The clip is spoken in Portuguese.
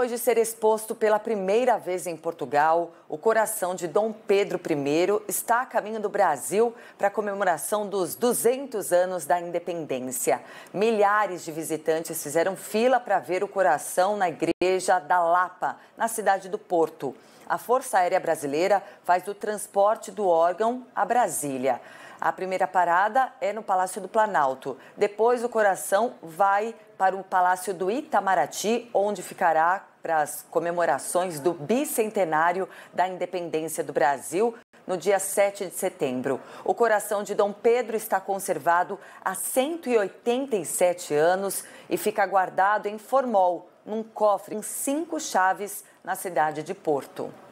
Depois de ser exposto pela primeira vez em Portugal, o coração de Dom Pedro I está a caminho do Brasil para a comemoração dos 200 anos da independência. Milhares de visitantes fizeram fila para ver o coração na igreja da Lapa, na cidade do Porto. A Força Aérea Brasileira faz o transporte do órgão a Brasília. A primeira parada é no Palácio do Planalto. Depois, o coração vai para o Palácio do Itamaraty, onde ficará para as comemorações do bicentenário da independência do Brasil no dia 7 de setembro. O coração de Dom Pedro está conservado há 187 anos e fica guardado em formol, num cofre em cinco chaves na cidade de Porto.